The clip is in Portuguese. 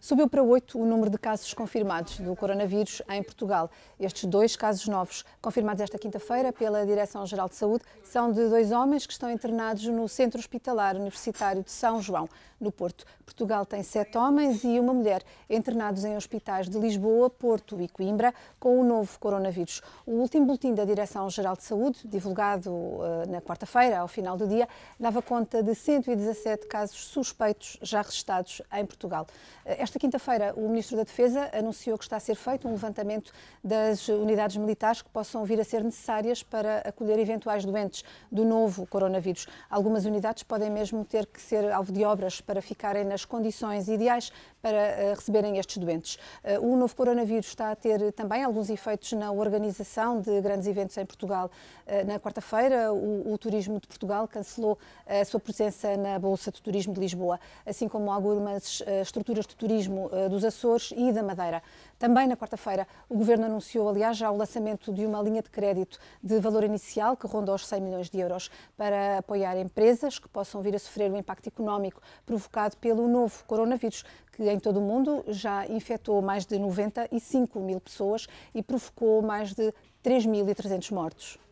Subiu para oito o número de casos confirmados do coronavírus em Portugal. Estes dois casos novos, confirmados esta quinta-feira pela Direção-Geral de Saúde, são de dois homens que estão internados no Centro Hospitalar Universitário de São João, no Porto. Portugal tem sete homens e uma mulher internados em hospitais de Lisboa, Porto e Coimbra com o novo coronavírus. O último boletim da Direção-Geral de Saúde, divulgado eh, na quarta-feira, ao final do dia, dava conta de 117 casos suspeitos já registados em Portugal. Eh, esta quinta-feira, o Ministro da Defesa anunciou que está a ser feito um levantamento das unidades militares que possam vir a ser necessárias para acolher eventuais doentes do novo coronavírus. Algumas unidades podem mesmo ter que ser alvo de obras para ficarem nas condições ideais para eh, receberem estes doentes. Eh, o novo coronavírus está a ter também alguns efeitos na organização de grandes eventos em Portugal. Eh, na quarta-feira, o, o Turismo de Portugal cancelou a sua presença na Bolsa de Turismo de Lisboa, assim como algumas estruturas de turismo turismo eh, dos Açores e da Madeira. Também na quarta-feira, o Governo anunciou, aliás, já o lançamento de uma linha de crédito de valor inicial, que ronda os 100 milhões de euros, para apoiar empresas que possam vir a sofrer o impacto económico provocado pelo novo coronavírus, que em todo o mundo já infectou mais de 95 mil pessoas e provocou mais de 3.300 mortos.